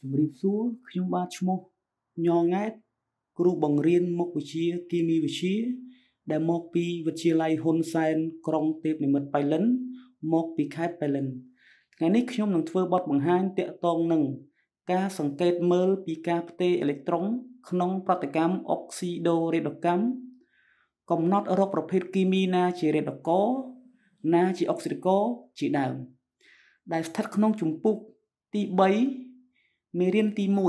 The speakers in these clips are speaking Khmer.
ជំរាបសួរខ្ញុំបាទឈ្មោះញងង៉ែតគ្រូបង្រៀនមុខវិជ្ជាគីមីវិទ្យាដែលមកពីវិទ្យាល័យហ៊ុនសែនក្រុងទេពនិមិត្តប៉ៃលិន មកពីខេត្តប៉ៃលិនថ្ងៃនេះខ្ញុំនឹងធ្វើបទបង្ហាញតាក់ទងនឹងការសង្កេតមើលពីការផ្ទេរអេឡិចត្រូនក្នុងប្រតិកម្មអុកស៊ីដូរេដកម្មកំណត់រកប្រភេទគីមីណាជារេដកោណាជាអុកស៊ីដកោជាដើមដែលស្ថិតក្នុងជំពូកទី3មេរៀនទី1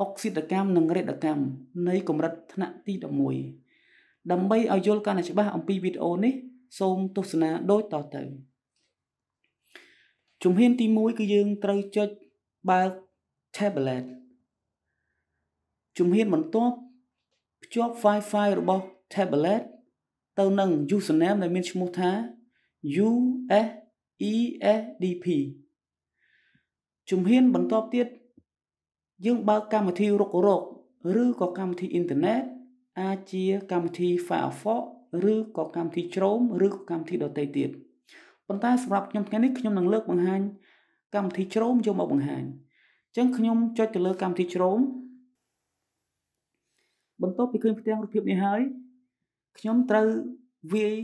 អុកស៊ីតកម្មនិងរេតកម្មនៃកម្រិតថ្នាក់ទី11ដើម្បីឲ្យយល់កាន់តែច្បាស់អំពីវីដេអូនេះសូមទស្សនា ដូចតទៅជំហានទី1គឺយើងត្រូវចុចបើក tablet ជំហានបន្ទាប់ភ្ជាប់ Wi-Fi របស់ tablet ទៅនឹង username ដែលមានឈ្មោះថា USESDP ជំហាន បន្ទាប់ទៀតយើងបើកកម្មវិធីរុករកឬក៏កម្មវិធីអ៊ីនធឺណិតអាចជាកម្មវិធី Firefox ឬក៏កម្មវិធី Chrome ឬក៏កម្មវិធីដទៃទៀតប៉ុន្តែសម្រាប់ខ្ញុំថ្ងៃនេះខ្ញុំនឹងលើកបង្ហាញកម្មវិធី Chrome យកមកបង្ហាញអញ្ចឹងខ្ញុំចុចទៅលើ កម្មវិធី Chrome បន្ទាប់ពីឃើញផ្ទាំងរូបភាពនេះហើយខ្ញុំត្រូវវាយ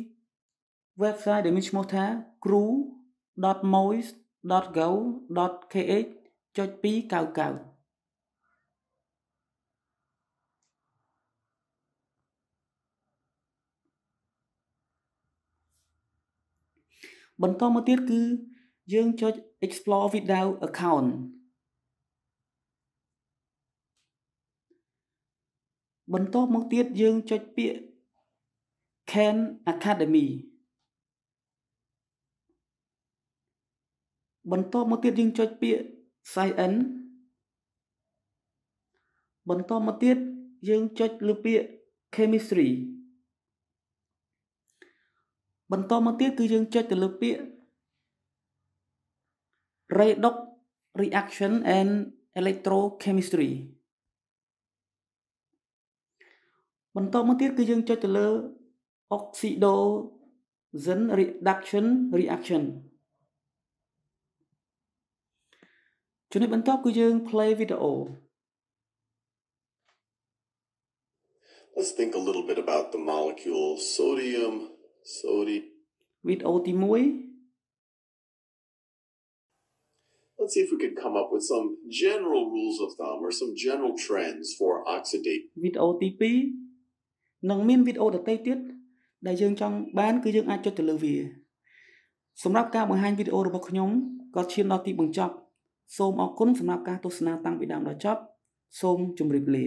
website ដែលមានឈ្មោះថា crew.moist.go.kh ចុច299បន្តមកទៀតគឺយើងចុច explore without account បន្តមកទៀតយើងចុចពាក្យ Can Academy បន្តមកទៀតយើងចុចពាក្យ Science បន្តមកទៀតយើងចុចលើពាក្យ Chemistry បន្តមកទៀតគឺយើងចុចទៅលើពាក្យ redox reaction and electrochemistry បន្តមកទៀតគឺយើងចុចទៅលើ oxidation reduction reaction ជំនួយបន្ទាប់គឺយើង play video Let's think a little bit about the molecule sodium Sorry វីដេអូទី1 Let's see if we can come up with some general rules of thumb or some general trends for oxidate វីដេអូទី2នឹងមានវីដេអូដទៃទៀតដែលយើងចង់បាន គឺយើង អាចចុចទៅលើវា សម្រាប់ការបង្ហាញវីដេអូរបស់ខ្ញុំក៏ឈានដល់ទីបញ្ចប់សូមអរគុណសម្រាប់ការទស្សនាតាំងពីដើមដល់ចប់សូមជម្រាបលា